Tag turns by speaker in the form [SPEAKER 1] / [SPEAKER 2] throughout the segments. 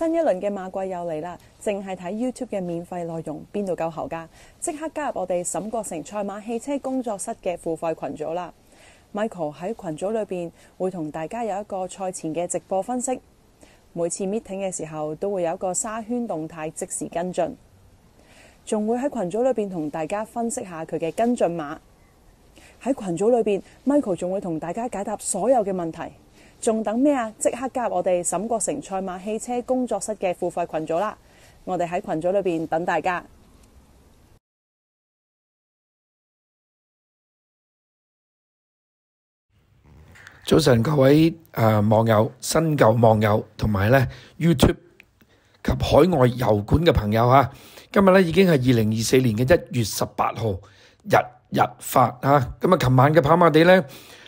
[SPEAKER 1] 新一轮嘅马季又嚟啦，净系睇 YouTube 嘅免费内容边度够喉噶？即刻加入我哋沈国成赛马汽车工作室嘅付费群组啦！Michael 喺群组里边会同大家有一个赛前嘅直播分析，每次 meeting 嘅时候都会有一个沙圈动态即时跟进，仲会喺群组里边同大家分析下佢嘅跟进码。喺群组里边，Michael 仲会同大家解答所有嘅问题。仲等咩啊？即刻加我哋沈国成赛马汽车工作室嘅付费群组啦！我哋喺群组里边等大家。
[SPEAKER 2] 早晨，各位诶网友、新旧网友同埋咧 YouTube 及海外油管嘅朋友吓，今日咧已经系二零二四年嘅一月十八号，日日发啊！咁啊，琴晚嘅跑马地咧。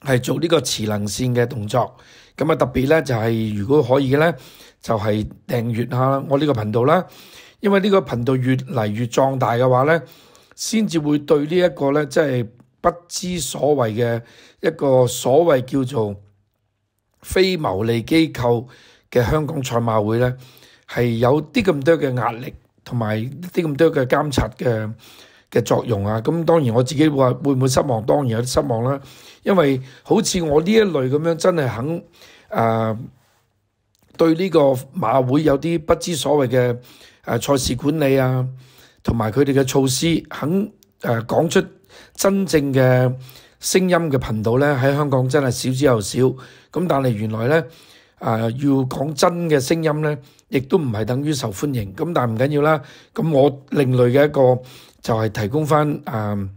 [SPEAKER 2] 係做呢個磁能線嘅動作，咁啊特別咧就係如果可以咧，就係訂閱下我呢個頻道啦，因為呢個頻道越嚟越壯大嘅話咧，先至會對呢一個咧即係不知所謂嘅一個所謂叫做非牟利機構嘅香港賽馬會咧，係有啲咁多嘅壓力同埋啲咁多嘅監察嘅。嘅作用啊，咁當然我自己話會唔會失望？當然有啲失望啦，因為好似我呢一類咁樣，真係肯誒對呢個馬會有啲不知所謂嘅誒賽事管理啊，同埋佢哋嘅措施，肯誒講出真正嘅聲音嘅頻道咧，喺香港真係少之又少。咁但係原來咧誒要講真嘅聲音咧，亦都唔係等於受歡迎。咁但係唔緊要啦。咁我另類嘅一個。就係提供翻誒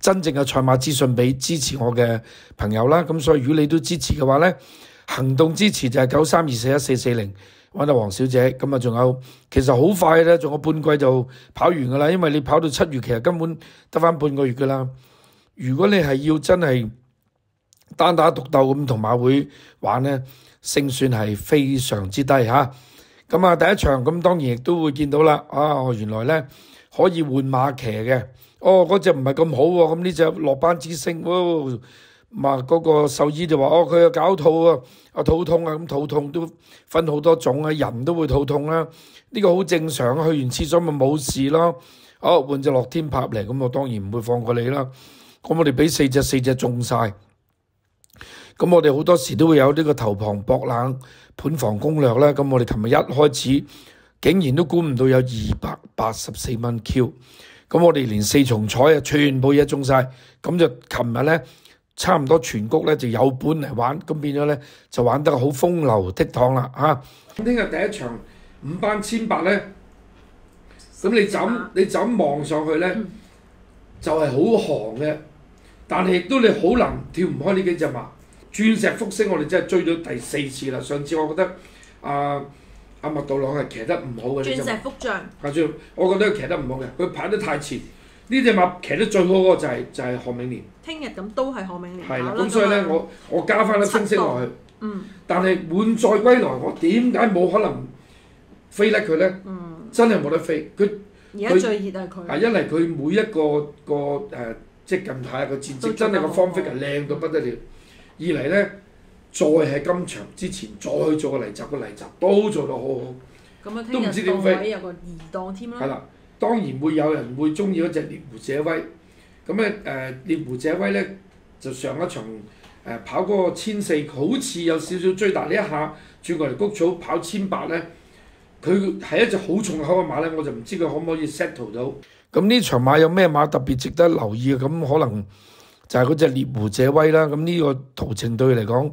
[SPEAKER 2] 真正嘅賽馬資訊俾支持我嘅朋友啦，咁所以如果你都支持嘅話咧，行動支持就係九三二四一四四零，揾到黃小姐，咁啊仲有，其實好快咧，仲有半季就跑完噶啦，因為你跑到七月其實根本得翻半個月噶啦。如果你係要真係單打獨鬥咁同馬會玩咧，勝算係非常之低嚇。咁啊第一場咁當然亦都會見到啦，啊原來咧～可以換馬騎嘅，哦，嗰只唔係咁好喎，咁呢只落班之星，哇！嘛嗰個獸醫就話，哦，佢有搞肚啊，啊，肚痛啊，咁肚痛都分好多種啊，人都會肚痛啦，呢個好正常啊，去完廁所咪冇事咯。哦，換隻落天拍嚟，咁我當然唔會放過你啦。咁我哋俾四隻四隻中晒。咁我哋好多時都會有呢個頭旁博冷盤房攻略啦。咁我哋琴日一開始。竟然都估唔到有二百八十四蚊 Q，咁我哋连四重彩啊，全部嘢中晒。咁就琴日咧，差唔多全局咧就有本嚟玩，咁變咗咧就玩得好風流倜傥啦吓。咁聽日第一場五班千八咧，咁你怎你怎望上去咧，就係好寒嘅，但系亦都你好難跳唔開呢幾隻馬。鑽石復星我哋真係追咗第四次啦。上次我覺得啊。麥道朗係騎得唔好嘅，鑽石福將。阿我覺得佢騎得唔好嘅，佢排得太前。呢只馬騎得最好嗰個就係就係何美年。
[SPEAKER 1] 聽日咁都係何永年。係啦，咁所以
[SPEAKER 2] 咧，我我加翻啲星星落去。嗯。但係滿載歸來，我點解冇可能飛甩佢咧？嗯。真係冇得飛，佢。而家最熱係佢。係，因為佢每一個個誒，即係近排個戰績真係個方式 r 係靚到不得了。二嚟咧。再喺今場之前，再去做個例集個例集都做到好好，
[SPEAKER 1] 都唔知點飛。有個移檔添啦。係啦，
[SPEAKER 2] 當然會有人會中意嗰只獵狐者威。咁咧誒，獵狐者威咧就上一場誒跑嗰個千四，好似有少少追大呢一下，轉過嚟谷草跑千八咧，佢係一隻好重口嘅馬咧，我就唔知佢可唔可以 settle 到。咁呢場馬有咩馬特別值得留意？咁可能就係嗰只獵狐者威啦。咁呢個途程對佢嚟講。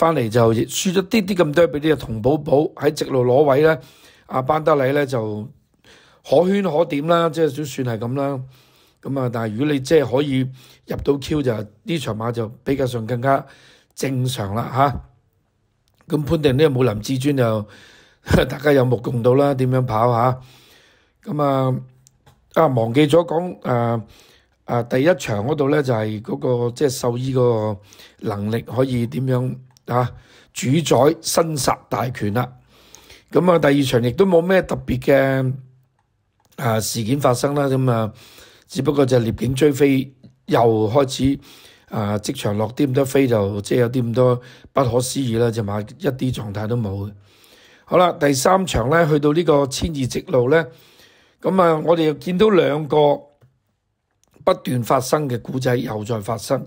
[SPEAKER 2] 翻嚟就輸咗啲啲咁多俾啲嘅同寶寶喺直路攞位咧，阿班德禮咧就可圈可點啦，即係都算係咁啦。咁啊，但係如果你即係可以入到 Q 就呢場馬就比較上更加正常啦嚇。咁判定呢個武林至尊就 大家有目共睹啦，點樣跑嚇咁啊？啊，忘記咗講誒啊！第一場嗰度咧，就係嗰個即係獸醫個能力可以點樣？啊！主宰新杀大权啦，咁啊，第二场亦都冇咩特别嘅啊事件发生啦，咁啊，只不过就猎警追飞又开始啊，即场落啲咁多飞就即有啲咁多不可思议啦，就马一啲状态都冇嘅。好啦，第三场咧，去到呢个千字直路咧，咁啊，我哋又见到两个不断发生嘅古仔又再发生。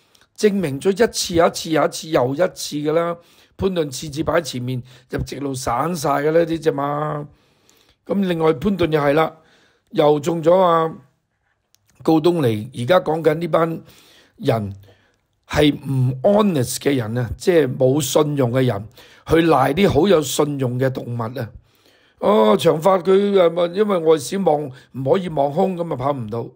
[SPEAKER 2] 證明咗一次又一次又一次又一次嘅啦，潘顿次次擺喺前面，就直路散晒嘅啦呢只嘛。咁另外潘顿又係啦，又中咗啊高東尼。而家講緊呢班人係唔 honest 嘅人啊，即係冇信用嘅人去賴啲好有信用嘅動物啊。哦長發佢咪因為外小望唔可以望空咁啊跑唔到？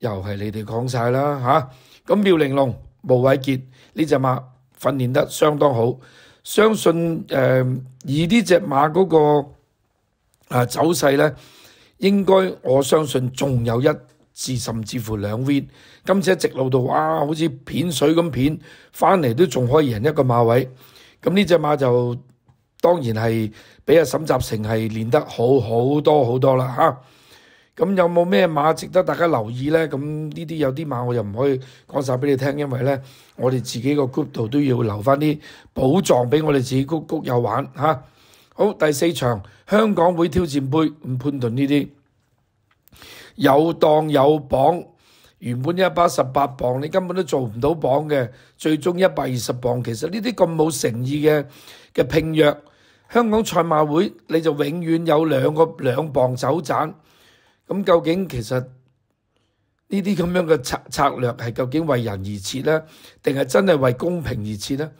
[SPEAKER 2] 又系你哋講晒啦吓。咁妙玲珑、吴伟杰呢只馬訓練得相當好，相信誒而呢只馬嗰個啊走勢咧，應該我相信仲有一至甚至乎兩 win，今次喺直路度哇，好似片水咁片，翻嚟都仲可以赢一個馬位，咁呢只馬就當然係比阿沈集成係練得好好多好多啦嚇。咁有冇咩馬值得大家留意呢？咁呢啲有啲馬，我又唔可以講晒俾你聽，因為呢，我哋自己個 group 度都要留翻啲寶藏俾我哋自己谷谷有玩嚇。好第四場香港會挑戰杯，唔判斷呢啲有檔有榜，原本一百十八磅，你根本都做唔到榜嘅，最終一百二十磅。其實呢啲咁冇誠意嘅嘅聘約，香港賽馬會你就永遠有兩個兩磅走盞。咁究竟其實呢啲咁樣嘅策策略係究竟為人而設呢？定係真係為公平而設呢？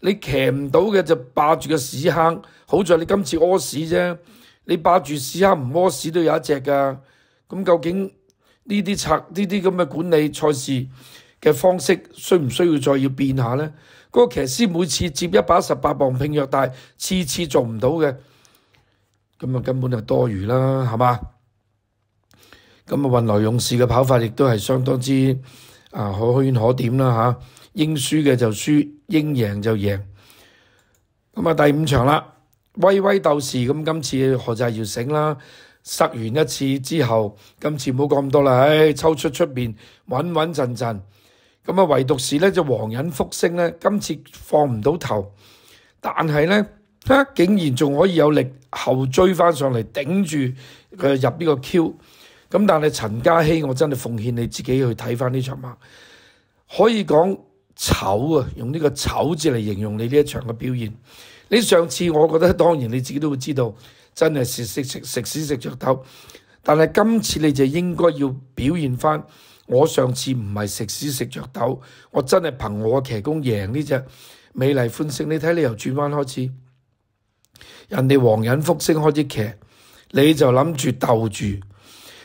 [SPEAKER 2] 你騎唔到嘅就霸住個屎坑，好在你今次屙屎啫。你霸住屎坑唔屙屎都有一隻噶。咁究竟呢啲策呢啲咁嘅管理賽事嘅方式，需唔需要再要變下呢？嗰個騎師每次接一百十八磅拼約，但係次次做唔到嘅，咁啊根本就多餘啦，係嘛？咁啊，雲來勇士嘅跑法亦都係相當之啊可圈可點啦嚇。應輸嘅就輸，應贏就贏。咁啊，第五場啦，威威鬥士咁，今次何在搖醒啦？塞完一次之後，今次冇講咁多啦，唉，抽出出面穩穩陣陣。咁啊，唯獨是咧就黃忍復星咧，今次放唔到頭，但係咧竟然仲可以有力後追翻上嚟，頂住佢入呢個 Q。咁但系陈嘉希，我真系奉献你自己去睇翻呢场马，可以讲丑啊，用呢个丑字嚟形容你呢一场嘅表现。你上次我觉得当然你自己都会知道，真系食食食食屎食着豆。但系今次你就应该要表现翻，我上次唔系食屎食着豆，我真系凭我嘅骑功赢呢只美丽欢声。你睇你由转弯开始，人哋黄仁福星开始骑，你就谂住斗住。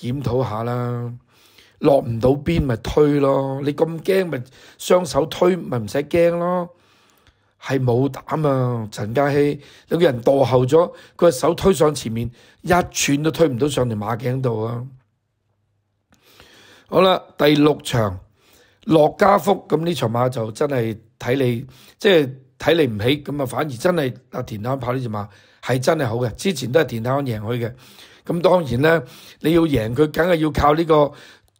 [SPEAKER 2] 檢討下啦，落唔到邊咪推咯。你咁驚咪雙手推咪唔使驚咯。係冇膽啊！陳家希有個人墮後咗，佢手推上前面一寸都推唔到上嚟馬頸度啊。好啦，第六場，落家福咁呢場馬就真係睇你，即係睇你唔起咁啊。反而真係阿田安跑呢只馬係真係好嘅，之前都係田安贏佢嘅。咁當然咧，你要贏佢，梗係要靠呢個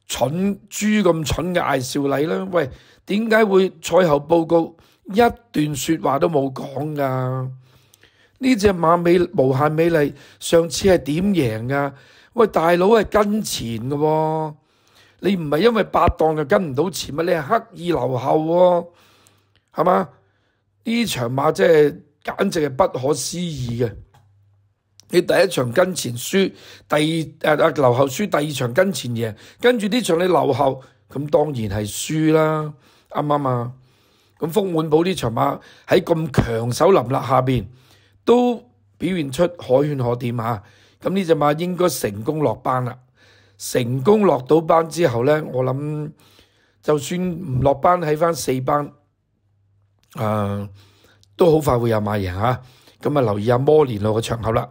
[SPEAKER 2] 蠢豬咁蠢嘅艾少禮啦。喂，點解會賽後報告一段説話都冇講噶？呢只馬美無限美麗，上次係點贏噶？喂，大佬係跟前嘅喎，你唔係因為八檔就跟唔到前咪？你係刻意留後喎，係嘛？呢場馬真係简直系不可思议嘅。你第一場跟前輸，第二诶留后输，第二場跟前贏，跟住呢場你留後，咁當然係輸啦，啱啱啊？咁福滿寶呢場馬喺咁強手林立下边，都表現出可圈可點啊！咁呢只馬應該成功落班啦，成功落到班之後咧，我諗就算唔落班喺翻四班，誒都好快會有買贏啊！咁啊留意下摩連路嘅場合啦。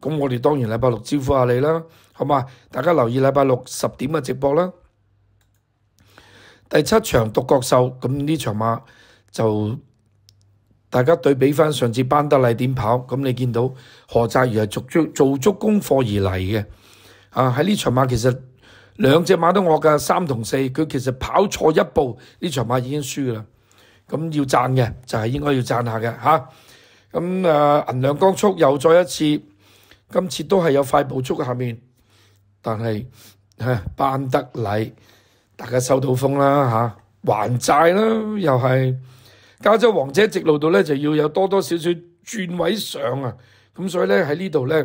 [SPEAKER 2] 咁我哋當然禮拜六招呼下你啦，好嘛？大家留意禮拜六十點嘅直播啦。第七場獨角獸咁呢場馬就大家對比翻上次班德麗點跑咁，你見到何澤如係做足做足功課而嚟嘅啊。喺呢場馬其實兩隻馬都惡㗎，三同四佢其實跑錯一步，呢場馬已經輸啦。咁要讚嘅就係應該要讚下嘅吓，咁啊、銀亮高速又再一次。今次都係有快步足嘅下面，但係嚇班德禮，大家收到風啦嚇，還債啦又係加州王者直路度咧就要有多多少少轉位上啊，咁所以咧喺呢度咧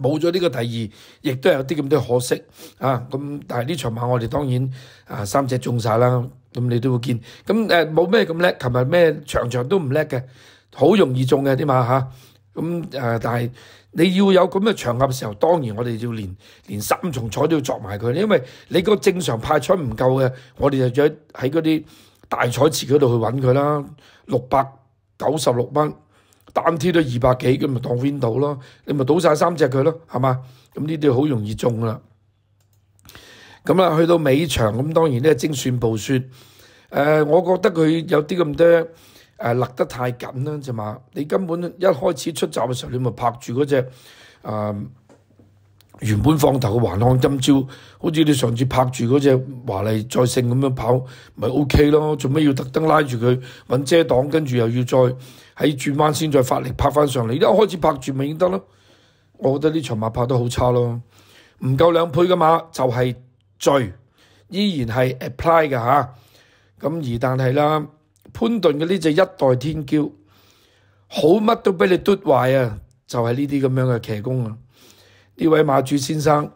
[SPEAKER 2] 冇咗呢個第二，亦都有啲咁多可惜啊，咁但係呢場馬我哋當然啊三隻中晒啦，咁你都會見，咁誒冇咩咁叻，琴日咩場場都唔叻嘅，好容易中嘅啲馬嚇，咁誒但係。你要有咁嘅場合嘅時候，當然我哋要連連三重彩都要作埋佢，因為你個正常派出唔夠嘅，我哋就再喺嗰啲大彩池嗰度去揾佢啦。六百九十六蚊，單挑都二百幾，咁咪當 Window 咯，你咪倒晒三隻佢咯，係嘛？咁呢啲好容易中啦。咁啊，去到尾場咁，當然咧精算暴雪。誒，我覺得佢有啲咁多。誒勒得太緊啦，咋嘛？你根本一開始出閘嘅時候，你咪拍住嗰只誒原本放頭嘅橫康今朝，好似你上次拍住嗰只華麗再勝咁樣跑，咪 O K 咯？做咩要特登拉住佢揾遮擋，跟住又要再喺轉彎先再發力拍翻上嚟？一開始拍住咪已經得咯。我覺得呢場馬拍得好差咯，唔夠兩倍嘅馬就係追，依然係 apply 嘅嚇。咁而但係啦。潘頓嘅呢只一代天骄，好乜都俾你嘟壞啊！就係呢啲咁樣嘅騎工啊！呢位馬主先生，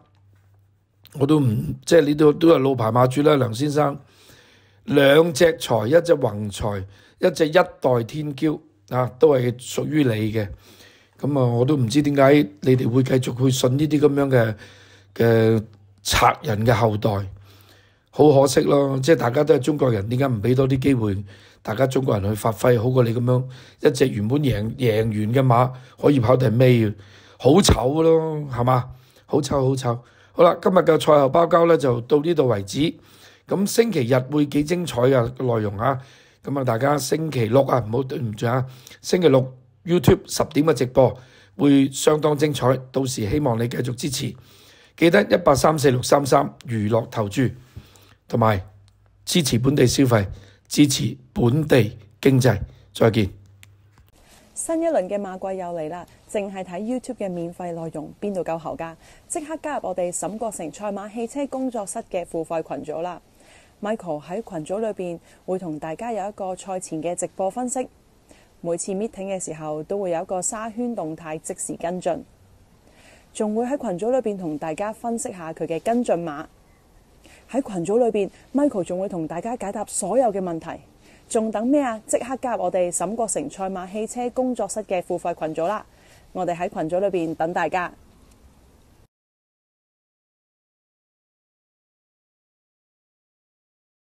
[SPEAKER 2] 我都唔即係呢度都係老牌馬主啦，梁先生。兩隻財，一隻宏財，一隻一代天骄啊，都係屬於你嘅。咁啊，我都唔知點解你哋會繼續去信呢啲咁樣嘅嘅賊人嘅後代，好可惜咯。即係大家都係中國人，點解唔俾多啲機會？大家中國人去發揮好過你咁樣一隻原本贏贏完嘅馬可以跑第尾，好醜咯，係嘛？好醜好醜。好啦，今日嘅賽後包交咧就到呢度為止。咁星期日會幾精彩嘅內容啊！咁啊，大家星期六啊唔好對唔住啊，星期六 YouTube 十點嘅直播會相當精彩。到時希望你繼續支持，記得一八三四六三三娛樂投注同埋支持本地消費，支持。本地经济再见。
[SPEAKER 1] 新一轮嘅马季又嚟啦，净系睇 YouTube 嘅免费内容边度够喉噶？即刻加入我哋沈国成赛马汽车工作室嘅付费群组啦！Michael 喺群组里边会同大家有一个赛前嘅直播分析，每次 meeting 嘅时候都会有一个沙圈动态即时跟进，仲会喺群组里边同大家分析下佢嘅跟进码喺群组里边。Michael 仲会同大家解答所有嘅问题。仲等咩啊？即刻加入我哋沈国成赛马汽车工作室嘅付费群组啦！我哋喺群组里边等大家。